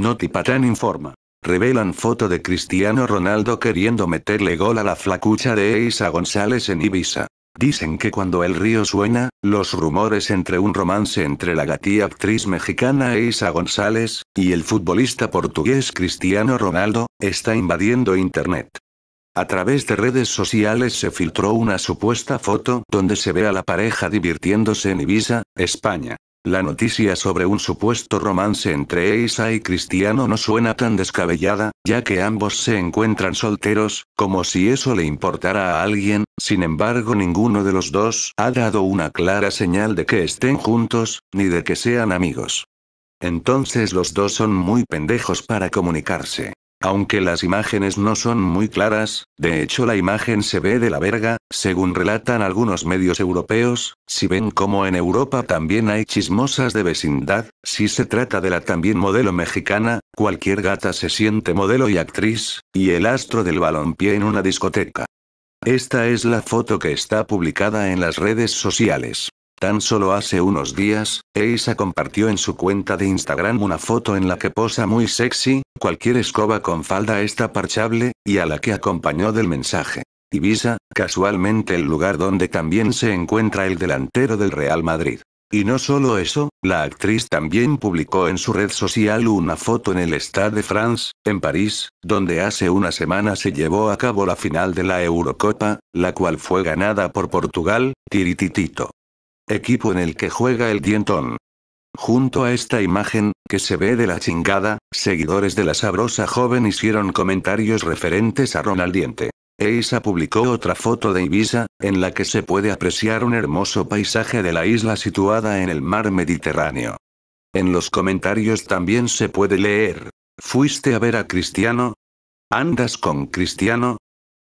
Notipatán informa. Revelan foto de Cristiano Ronaldo queriendo meterle gol a la flacucha de Eisa González en Ibiza. Dicen que cuando el río suena, los rumores entre un romance entre la gatía actriz mexicana Eisa González, y el futbolista portugués Cristiano Ronaldo, está invadiendo Internet. A través de redes sociales se filtró una supuesta foto donde se ve a la pareja divirtiéndose en Ibiza, España. La noticia sobre un supuesto romance entre Isa y Cristiano no suena tan descabellada, ya que ambos se encuentran solteros, como si eso le importara a alguien, sin embargo ninguno de los dos ha dado una clara señal de que estén juntos, ni de que sean amigos. Entonces los dos son muy pendejos para comunicarse. Aunque las imágenes no son muy claras, de hecho la imagen se ve de la verga, según relatan algunos medios europeos, si ven como en Europa también hay chismosas de vecindad, si se trata de la también modelo mexicana, cualquier gata se siente modelo y actriz, y el astro del balompié en una discoteca. Esta es la foto que está publicada en las redes sociales. Tan solo hace unos días, Eisa compartió en su cuenta de Instagram una foto en la que posa muy sexy, Cualquier escoba con falda está parchable, y a la que acompañó del mensaje. Ibiza, casualmente el lugar donde también se encuentra el delantero del Real Madrid. Y no solo eso, la actriz también publicó en su red social una foto en el Stade de France, en París, donde hace una semana se llevó a cabo la final de la Eurocopa, la cual fue ganada por Portugal, Tirititito. Equipo en el que juega el Dientón. Junto a esta imagen, que se ve de la chingada, seguidores de la sabrosa joven hicieron comentarios referentes a Ronaldiente. Diente. Eisa publicó otra foto de Ibiza, en la que se puede apreciar un hermoso paisaje de la isla situada en el mar Mediterráneo. En los comentarios también se puede leer. ¿Fuiste a ver a Cristiano? ¿Andas con Cristiano?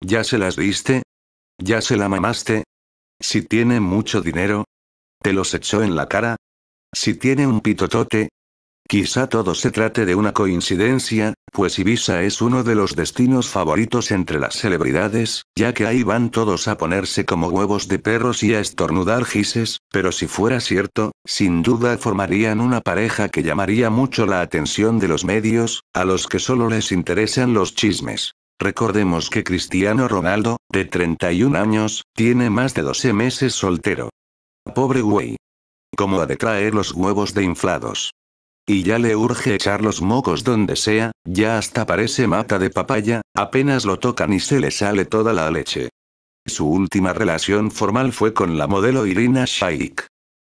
¿Ya se las viste? ¿Ya se la mamaste? Si tiene mucho dinero. ¿Te los echó en la cara? Si tiene un pitotote. Quizá todo se trate de una coincidencia, pues Ibiza es uno de los destinos favoritos entre las celebridades, ya que ahí van todos a ponerse como huevos de perros y a estornudar gises, pero si fuera cierto, sin duda formarían una pareja que llamaría mucho la atención de los medios, a los que solo les interesan los chismes. Recordemos que Cristiano Ronaldo, de 31 años, tiene más de 12 meses soltero. Pobre güey como a de traer los huevos de inflados. Y ya le urge echar los mocos donde sea, ya hasta parece mata de papaya, apenas lo tocan y se le sale toda la leche. Su última relación formal fue con la modelo Irina Shaik.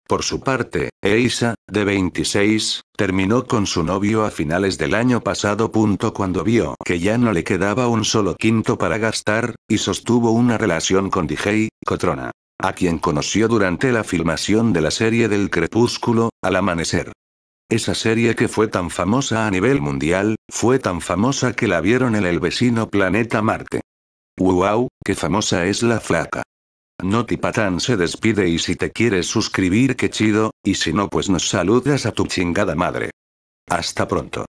Por su parte, Eisa, de 26, terminó con su novio a finales del año pasado. Punto cuando vio que ya no le quedaba un solo quinto para gastar, y sostuvo una relación con DJ, Cotrona a quien conoció durante la filmación de la serie del Crepúsculo, Al Amanecer. Esa serie que fue tan famosa a nivel mundial, fue tan famosa que la vieron en el vecino planeta Marte. ¡Wow! ¡Qué famosa es la flaca! Notipatán se despide y si te quieres suscribir qué chido, y si no pues nos saludas a tu chingada madre. Hasta pronto.